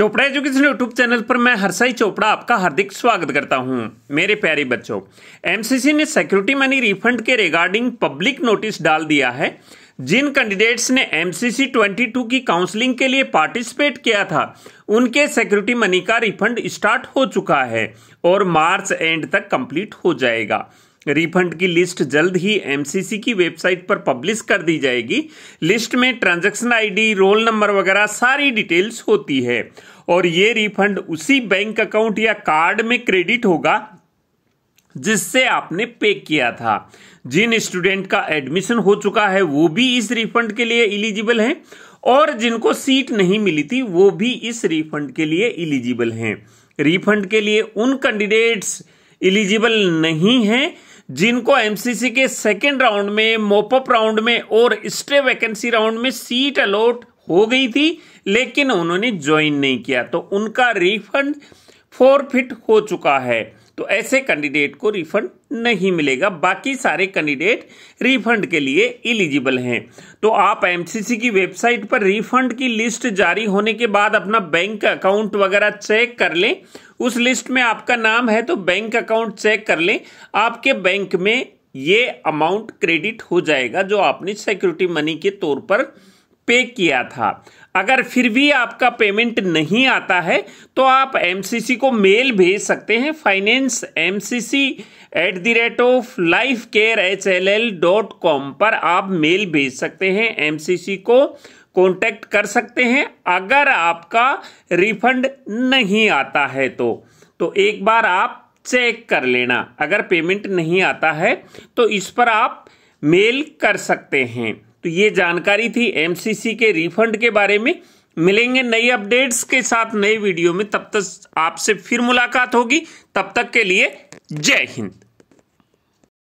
Chopra education YouTube channel पर मैं हरसाई चोपड़ा आपका हार्दिक स्वागत करता हूं मेरे प्यारे बच्चों एमसीसी ने सिक्योरिटी मनी रिफंड के रिगार्डिंग पब्लिक नोटिस डाल दिया है जिन कैंडिडेट्स ने एमसीसी 22 की काउंसलिंग के लिए पार्टिसिपेट किया था उनके सिक्योरिटी मनी का रिफंड स्टार्ट हो चुका है और मार्च एंड तक कंप्लीट हो जाएगा रिफंड की लिस्ट जल्द ही एमसीसी की वेबसाइट पर पब्लिश कर दी जाएगी लिस्ट में ट्रांजैक्शन आईडी रोल नंबर वगैरह सारी डिटेल्स होती है और ये रिफंड उसी बैंक अकाउंट या कार्ड में क्रेडिट होगा जिससे आपने पे किया था जिन स्टूडेंट का एडमिशन हो चुका है वो भी इस रिफंड के लिए इलिजिबल हैं और जिनको सीट नहीं मिली थी वो भी इस रिफंड के लिए इलिजिबल हैं रिफंड के लिए उन कैंडिडेट्स इलिजिबल नहीं हैं जिनको एमसीसी के सेकेंड राउंड में मोपअप राउंड में और स्टे वैकेंसी राउंड में सीट अलॉट हो गई थी लेकिन उन्होंने ज्वाइन नहीं किया तो उनका रिफंड फोरफिट हो चुका है तो ऐसे कैंडिडेट को रिफंड नहीं मिलेगा बाकी सारे कैंडिडेट रिफंड के लिए इलिजिबल हैं तो आप एमसीसी की वेबसाइट पर रिफंड की लिस्ट जारी होने के बाद अपना बैंक अकाउंट वगैरह चेक कर लें उस लिस्ट में आपका नाम है तो बैंक अकाउंट चेक कर लें आपके बैंक में ये अमाउंट क्रेडिट हो जाएगा जो आपने सिक्योरिटी मनी के तौर पर पे किया था अगर फिर भी आपका पेमेंट नहीं आता है तो आप एम को मेल भेज सकते हैं finance M C C at the rate of life care H L L dot com पर आप मेल भेज सकते हैं एम को कॉन्टेक्ट कर सकते हैं अगर आपका रिफंड नहीं आता है तो तो एक बार आप चेक कर लेना अगर पेमेंट नहीं आता है तो इस पर आप मेल कर सकते हैं तो ये जानकारी थी एमसीसी के रिफंड के बारे में मिलेंगे नई अपडेट्स के साथ नए वीडियो में तब तक आपसे फिर मुलाकात होगी तब तक के लिए जय हिंद